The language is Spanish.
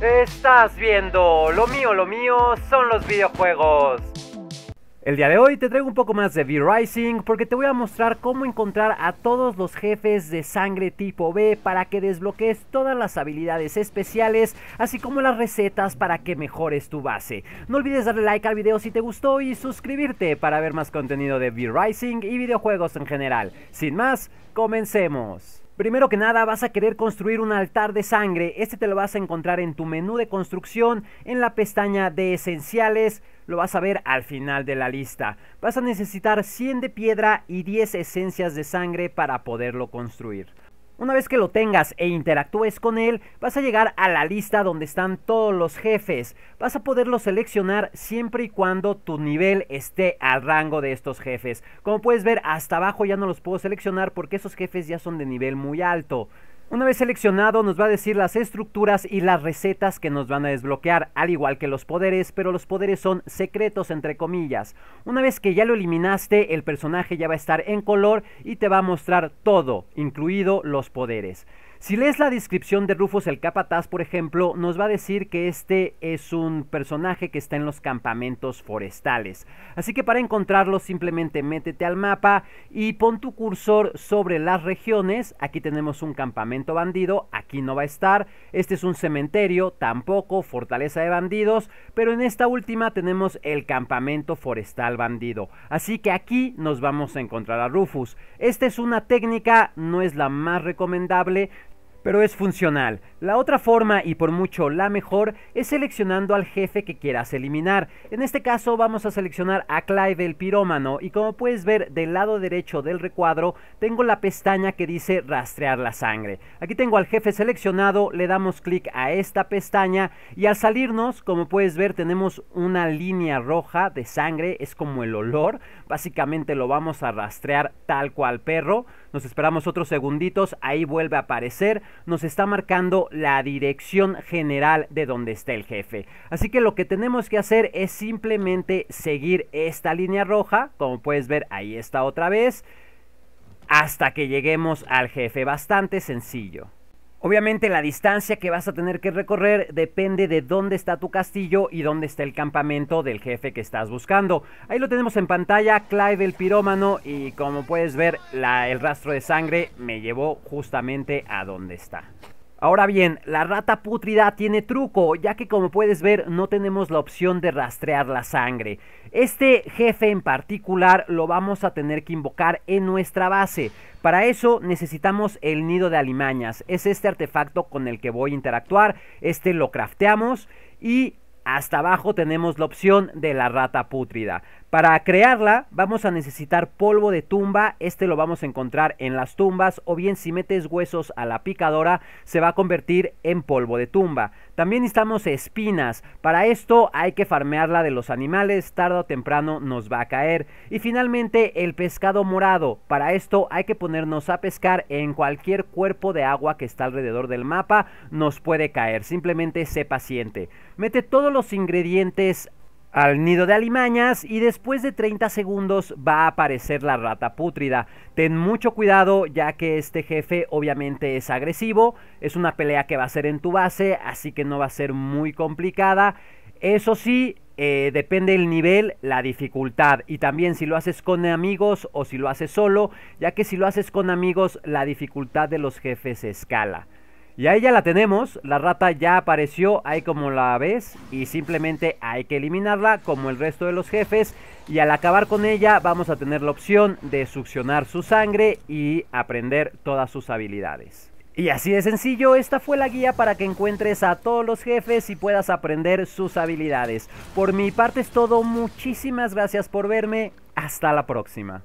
Estás viendo, lo mío, lo mío son los videojuegos. El día de hoy te traigo un poco más de V-Rising porque te voy a mostrar cómo encontrar a todos los jefes de sangre tipo B para que desbloques todas las habilidades especiales así como las recetas para que mejores tu base. No olvides darle like al video si te gustó y suscribirte para ver más contenido de V-Rising y videojuegos en general. Sin más, comencemos. Primero que nada vas a querer construir un altar de sangre, este te lo vas a encontrar en tu menú de construcción, en la pestaña de esenciales, lo vas a ver al final de la lista. Vas a necesitar 100 de piedra y 10 esencias de sangre para poderlo construir. Una vez que lo tengas e interactúes con él, vas a llegar a la lista donde están todos los jefes. Vas a poderlos seleccionar siempre y cuando tu nivel esté al rango de estos jefes. Como puedes ver, hasta abajo ya no los puedo seleccionar porque esos jefes ya son de nivel muy alto. Una vez seleccionado nos va a decir las estructuras y las recetas que nos van a desbloquear, al igual que los poderes, pero los poderes son secretos entre comillas. Una vez que ya lo eliminaste, el personaje ya va a estar en color y te va a mostrar todo, incluido los poderes. Si lees la descripción de Rufus el Capataz, por ejemplo, nos va a decir que este es un personaje que está en los campamentos forestales. Así que para encontrarlo simplemente métete al mapa y pon tu cursor sobre las regiones. Aquí tenemos un campamento bandido, aquí no va a estar. Este es un cementerio, tampoco, fortaleza de bandidos. Pero en esta última tenemos el campamento forestal bandido. Así que aquí nos vamos a encontrar a Rufus. Esta es una técnica, no es la más recomendable pero es funcional. La otra forma, y por mucho la mejor, es seleccionando al jefe que quieras eliminar. En este caso vamos a seleccionar a Clive el pirómano y como puedes ver del lado derecho del recuadro tengo la pestaña que dice rastrear la sangre. Aquí tengo al jefe seleccionado, le damos clic a esta pestaña y al salirnos, como puedes ver, tenemos una línea roja de sangre, es como el olor, básicamente lo vamos a rastrear tal cual perro. Nos esperamos otros segunditos, ahí vuelve a aparecer. Nos está marcando la dirección general de donde está el jefe. Así que lo que tenemos que hacer es simplemente seguir esta línea roja. Como puedes ver, ahí está otra vez. Hasta que lleguemos al jefe. Bastante sencillo. Obviamente la distancia que vas a tener que recorrer depende de dónde está tu castillo y dónde está el campamento del jefe que estás buscando. Ahí lo tenemos en pantalla, Clyde el pirómano y como puedes ver el rastro de sangre me llevó justamente a donde está. Ahora bien, la rata pútrida tiene truco, ya que como puedes ver no tenemos la opción de rastrear la sangre. Este jefe en particular lo vamos a tener que invocar en nuestra base. Para eso necesitamos el nido de alimañas, es este artefacto con el que voy a interactuar, este lo crafteamos y hasta abajo tenemos la opción de la rata pútrida. Para crearla vamos a necesitar polvo de tumba, este lo vamos a encontrar en las tumbas o bien si metes huesos a la picadora se va a convertir en polvo de tumba. También necesitamos espinas, para esto hay que farmearla de los animales, tarde o temprano nos va a caer. Y finalmente el pescado morado, para esto hay que ponernos a pescar en cualquier cuerpo de agua que está alrededor del mapa, nos puede caer, simplemente sé paciente. Mete todos los ingredientes al nido de alimañas y después de 30 segundos va a aparecer la rata pútrida. Ten mucho cuidado ya que este jefe obviamente es agresivo, es una pelea que va a ser en tu base, así que no va a ser muy complicada. Eso sí, eh, depende el nivel, la dificultad y también si lo haces con amigos o si lo haces solo, ya que si lo haces con amigos la dificultad de los jefes escala. Y ahí ya la tenemos, la rata ya apareció, ahí como la ves, y simplemente hay que eliminarla como el resto de los jefes. Y al acabar con ella vamos a tener la opción de succionar su sangre y aprender todas sus habilidades. Y así de sencillo, esta fue la guía para que encuentres a todos los jefes y puedas aprender sus habilidades. Por mi parte es todo, muchísimas gracias por verme, hasta la próxima.